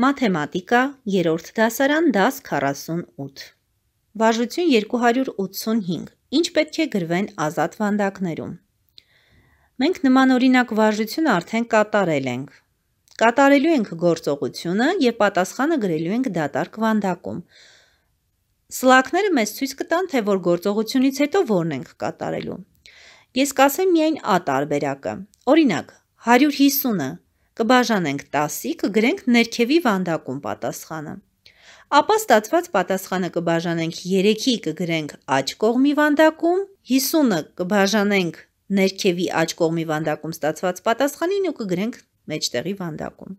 Մաթեմատիկա, երորդ դասարան, դաս 48։ Վարժություն 285. Ինչ պետք է գրվեն ազատ վանդակներում։ Մենք նմանօրինակ վարժությունը արդեն կատարել ենք։ Կատարելու ենք գործողությունը եւ պատասխանը գրելու ենք դատարկ վանդակում։ Սլակները մեզ ցույց կտան, թե որ գործողությունից հետո որն ենք կատարելու։ Ես կասեմ միայն A տարբերակը։ Օրինակ, 150-ը կբաժանենք 10-ի, կգրենք ներքևի վանդակում պատասխանը։ Ապա ստացված պատասխանը կբաժանենք 3-ի, կգրենք աջ կողմի վանդակում, 50-ը կբաժանենք ներքևի աջ կողմի վանդակում ստացված պատասխանին ու կգրենք մեջտեղի վանդակում։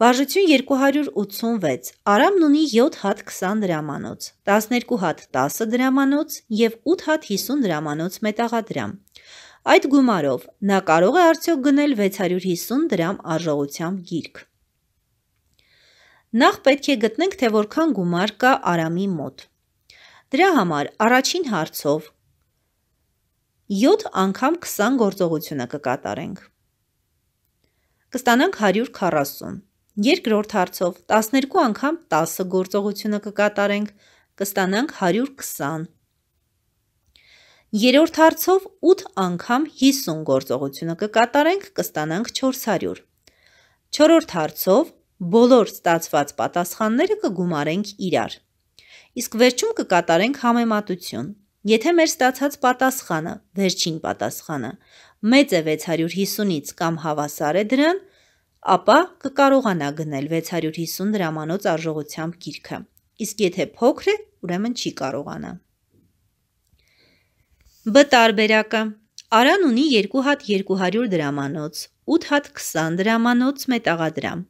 Վարժություն 286։ Արամն ունի 7 հատ 20 դրամանոց, 12 հատ 10 դրամանոց և 8 հատ 50 դրամանոց մետաղադրամ։ Այդ գումարով նա կարող է արդյոք գնել 650 դրամ արժողությամբ գիրք։ Նախ պետք է գտնենք, թե որքան գումար կա Արամի մոտ։ Դրա համար առաջին հարցով 7 անգամ 20 գործողությունը կկատարենք։ Կստանանք 140։ Երկրորդ հարցով 12 անգամ 10 գործողությունը կկատարենք, կստանանք 120։ Երորդ հարցով 8 անգամ 50 գործողությունը կկատարենք, կստանանք 400։ Չորորդ հարցով բոլոր ստացված պատասխանները կգումարենք իրար։ Իսկ վերջում կկատարենք համեմատություն։ Եթե մեր ստացած պատասխանը, վերջին պատասխանը, մեծ է 650-ից կամ հավասար է դրան, ապա կկարողանա գնել 650 դրամանոց արժողությամբ գիրքը։ Իսկ եթե փոքր է, ուրեմն չի կարողանա։ Բ տարբերակը Արան ունի 2 հատ 200 դրամանոց, 8 հատ 20 դրամանոց մետաղադրամ։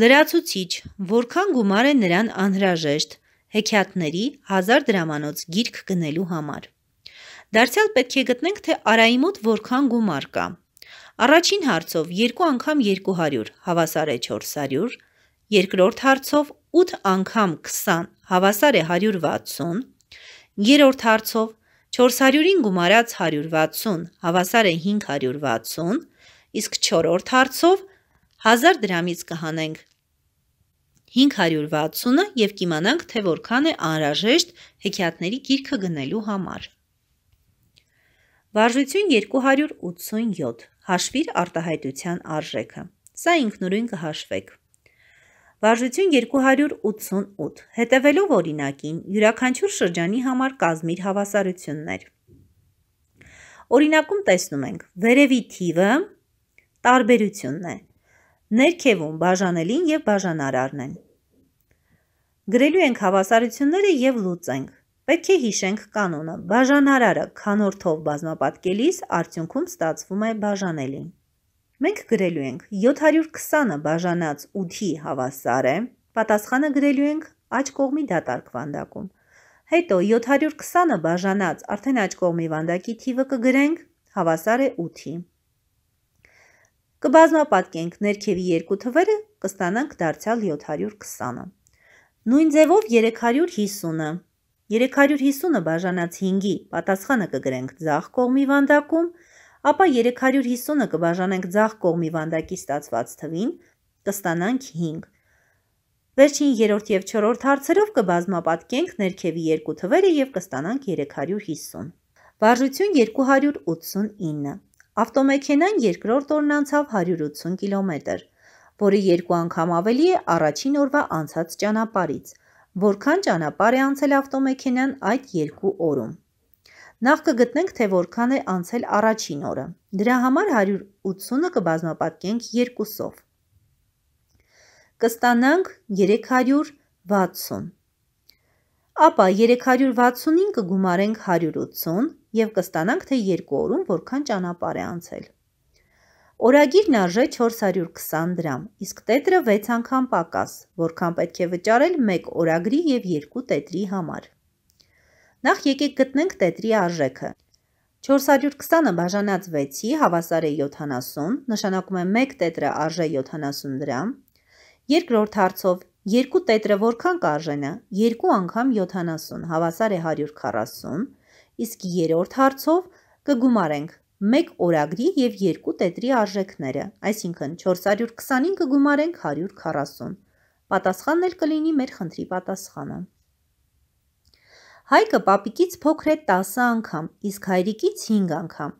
Լրացուցիչ, որքան գումար է նրան անհրաժեշտ, հեքիաթների 1000 դրամանոց գիրք գնելու համար։ Դարձյալ պետք է գտնենք, թե արայի մոտ որքան գումար կա։ Առաջին հարցով 2 անգամ 200 հավասար է 400, երկրորդ հարցով 8 անգամ 20 հավասար է 160, երրորդ հարցով 400-ին գումարած 160 հավասար է 560, իսկ 4-րդ հարցով 1000 դրամից կհանենք 560-ը եւ կիմանանք, թե որքան է անհրաժեշտ հեքիաթների գիրքը գնելու համար։ Վարժություն 287 հաշվիր արտահայտության արժեքը։ Սա ինքնուրույն կհաշվեք։ Վարժություն 288։ Հետևելով օրինակին, յուրաքանչյուր շրջանի համար կազմիր հավասարություններ։ Օրինակում տեսնում ենք վերևի թիվը տարբերությունն է։ Ներքևում բաժանելին եւ բաժանարարն են։ Գրելու ենք հավասարությունները եւ լուծենք։ Պետք է հիշենք կանոնը։ Բաժանարարը քանորդով բազմապատկելիս արդյունքում ստացվում է բաժանելին։ Մենք գրելու ենք 720-ը բաժանած 8-ի հավասար է, պատասխանը գրելու ենք աչ կողմի դատարկ վանդակում։ Հետո 720-ը բաժանած արդեն աչ կողմի վանդակի թիվը կգրենք, հավասար է 8-ի։ Կբազմապատկենք ներքևի երկու թվերը, կստանանք դարձյալ 720-ը։ Նույն ձևով 350-ը։ 350-ը բաժանած 5-ի պատասխանը կգրենք ձախ կողմի վանդակում, 350 ապա 350-ը կբաժանենք ձախ կողմի վանդակի ստացված թվին, կստանանք 5։ Վերջին երրորդ եւ չորրորդ հարցերով կբազմապատկենք ներքևի երկու թվերը եւ կստանանք 350։ Վարժություն 289։ Ավտոմեքենան երկրորդ օրն անցավ 180 կիլոմետր, որը երկու անգամ ավելի է առաջին օրվա անցած ճանապարից, որքան ճանապարհ է անցել ավտոմեքենան այդ երկու օրում։ Նախ կգտնենք, թե որքան է անցել առաջին օրը։ Դրա համար 180-ը կբազմապատկենք 2-ով։ Կստանանք 360 ապա 360-ին կգումարենք 180 և կստանանք, թե երկու օրում որքան ճանապար է անցել։ Օրագիրն արժե 420 դրամ, իսկ տետրը 6 անգամ պակաս, որքան պետք է վճարել մեկ օրագրի և երկու տետրի համար։ Նախ եկեք գտնենք տետրի արժեքը։ 420-ը բաժանած 6-ի հավասար է 70, նշանակում է 1 տետրը արժե 70 դրամ։ Երկրորդ հարցով 2 տետրը որքան կարժենա։ 2 անգամ 70 հավասար է 140, իսկ երրորդ հարցով կգումարենք 1 օրագրի եւ 2 տետրի արժեքները, այսինքն 420-ին կգումարենք 140։ Պատասխանն էլ կլինի մեր խնդրի պատասխանը։ Հայկը պապիկից փոքր է 10 անգամ, իսկ հայրիկից 5 անգամ։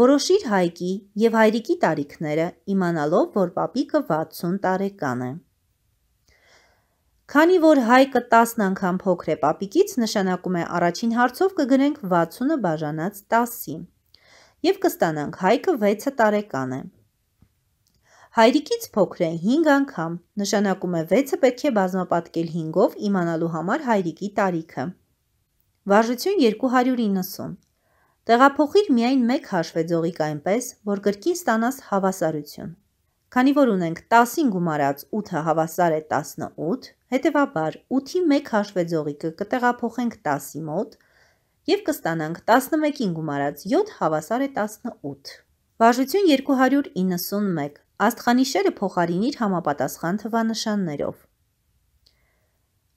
Որոշիր հայկի եւ հայրիկի տարիքները, իմանալով, որ պապիկը 60 տարեկան է։ Քանի որ հայկը 10 անգամ փոքր է պապիկից, նշանակում է առաջին հարցով կգրենք 60-ը բաժանած 10-ի եւ կստանանք հայկը 6 տարեկան է։ Հայրիկից փոքր է 5 անգամ, նշանակում է 6-ը պետք է բազմապատկել 5-ով իմանալու համար հայրիկի տարիքը։ Վարժություն 290։ Տեղափոխիր միայն մեկ հաշվեձողիկ այնպես, որ գրքին ստանաս հավասարություն։ Քանի որ ունենք 10-ին գումարած 8-ը հավասար է 18, հետևաբար 8-ի 1 հաշվեձողիկը կտեղափոխենք 10-ի մոտ և կստանանք 11-ին գումարած 7 հավասար է 18։ Վարժություն 291։ Աստխանիշերը փոխարինիր համապատասխան թվանշաններով։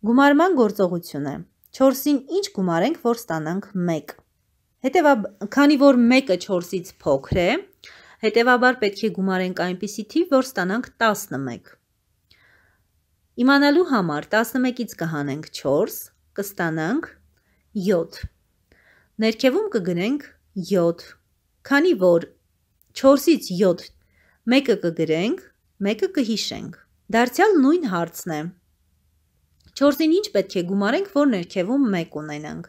Գումարման գործողություն է 4-ին ինչ գումարենք, որ ստանանք 1։ Հետևաբար, քանի որ 1-ը 4-ից փոքր է, հետևաբար պետք է գումարենք այնպիսի թիվ, որ ստանանք 11։ Իմանալու համար 11-ից կհանենք 4, կստանանք 7։ Ներքևում կգրենք 7։ Քանի որ 4-ից 7 մեկը կգրենք, մեկը կհիշենք։ Դարձյալ նույն հարցն է։ 4-ին ինչ պետք է գումարենք, որ ներքևում 1 ունենանք։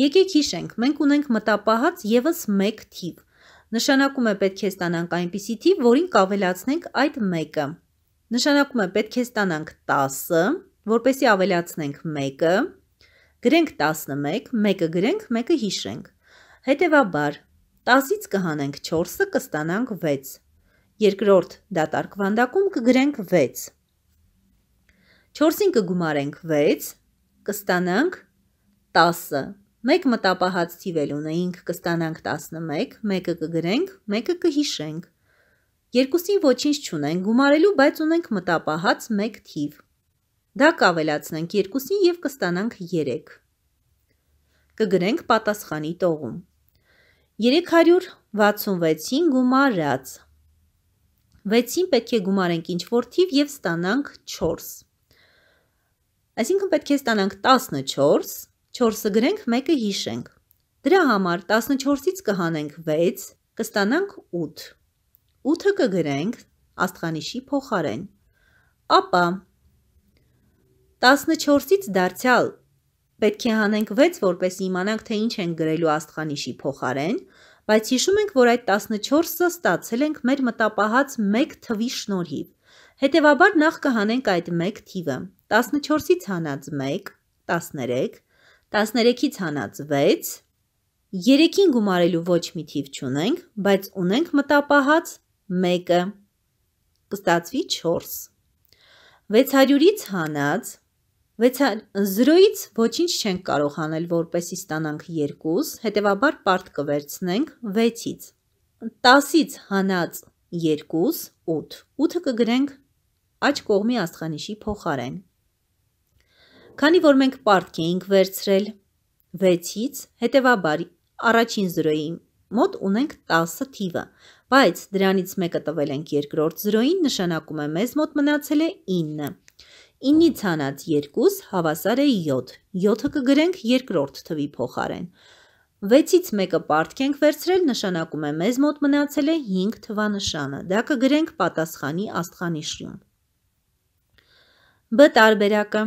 Եկեք հիշենք, մենք ունենք մտապահած եւս 1 թիվ։ Նշանակում է պետք է ստանանք այնպիսի թիվ, որին կավելացնենք այդ 1-ը։ Նշանակում է պետք է ստանանք 10-ը, որպեսի ավելացնենք 1-ը։ Գրենք 11, 1-ը գրենք, 1-ը հիշենք։ Հետևաբար 10-ից կհանենք 4-ը, կստանանք 6։ Երկրորդ դատարկվանդակում կգրենք 6։ 4-ին կգումարենք 6, կստանանք 10-ը։ 1 մտապահած թիվել ունեինք, կստանանք 11, 1-ը կգրենք, 1-ը կհիշենք։ Երկուսին ոչինչ չունենք գումարելու, բայց ունենք մտապահած 1 թիվ։ Դա կավելացնենք երկուսին եւ կստանանք 3 կգրենք պատասխանի տողում։ 366-ին գումարած։ 6-ին պետք է գումարենք ինչ-որ թիվ և ստանանք 4։ Այսինքն պետք է ստանանք 14, 4-ը գրենք, 1-ը հիշենք։ Դրա համար 14-ից կհանենք 6, կստանանք 8։ 8-ը կգրենք աստղանիշի փոխարեն։ Ապա 14-ից դարձյալ պետք է հանենք 6, որպես իմանանք, թե ինչ ենք գրելու աստղանիշի փոխարեն, բայց հիշում ենք, որ այդ 14-ը ստացել ենք մեր մտապահած 1 թվի շնորհիվ։ Հետևաբար նախ կհանենք այդ 1 թիվը։ 14-ից հանած 1, 13, 13-ից հանած 6, 3-ին գումարելու ոչ մի թիվ չունենք, բայց ունենք մտապահած 1-ը։ Կստացվի 4։ 600-ից հանած 0-ից ոչինչ չենք կարող անել, որպեսի ստանանք 2, հետևաբար պարտ կվերցնենք 6-ից։ 10-ից հանած 2, 8։ 8-ը կգրենք աջ կողմի աստխանիշի փոխարեն։ Քանի որ մենք պարտք էինք վերցրել 6-ից, հետևաբար առաջին զրոյի մոտ ունենք 10 թիվը, բայց դրանից մեկը տվել ենք երկրորդ զրոյին, նշանակում է մեզ մոտ մնացել է 9։ 9-ի ցանած 2 հավասար է 7։ 7-ը կգրենք երկրորդ թվի փոխարեն։ 6-ից մեկը պարտք ենք վերցրել, նշանակում է մեզ մոտ մնացել է 5 թվանշանը։ Դա կգրենք պատասխանի աստղանիշում։ Բ տարբերակը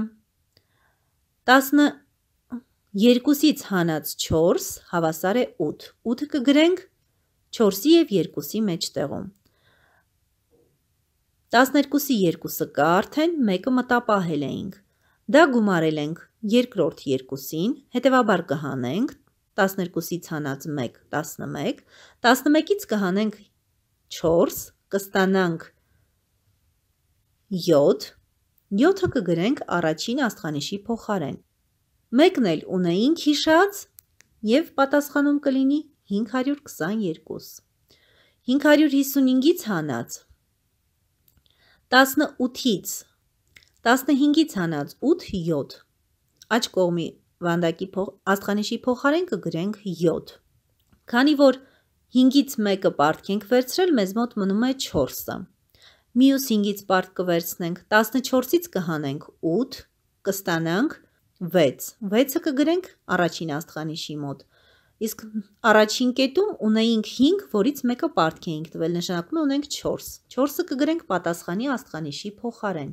12-ից հանած 4 հավասար է 8։ 8 կգրենք 4-ի և 2-ի մեջ տեղում։ 12-ի 2-ը կա արդեն, մեկը մտապահել էինք։ Դա գումարել ենք երկրորդ 2-ին, հետևաբար կհանենք 12-ից հանած 1, 11, 11-ից կհանենք 4, կստանանք 7, 7-ը կգրենք առաջին աստղանիշի փոխարեն։ Մեկն էլ ունեինք հիշած եւ պատասխանում կլինի 522։ 555-ից հանած 18-ից 15-ից հանած 8 7 աջ կողմի վանդակի փող աստղանիշի փոխարեն կգրենք 7 քանի որ 5-ից 1-ը պարտքենք վերցրել մեզ մոտ մնում է 4-ը մյուս 5-ից պարտ կվերցնենք, 14-ից կհանենք 8, կստանանք 6։ 6-ը կգրենք առաջին աստղանիշի մոտ։ Իսկ առաջին կետում ունեինք 5, որից մեկը պարտք էինք տվել, նշանակում է ունենք 4։ 4-ը կգրենք պատասխանի աստղանիշի փոխարեն։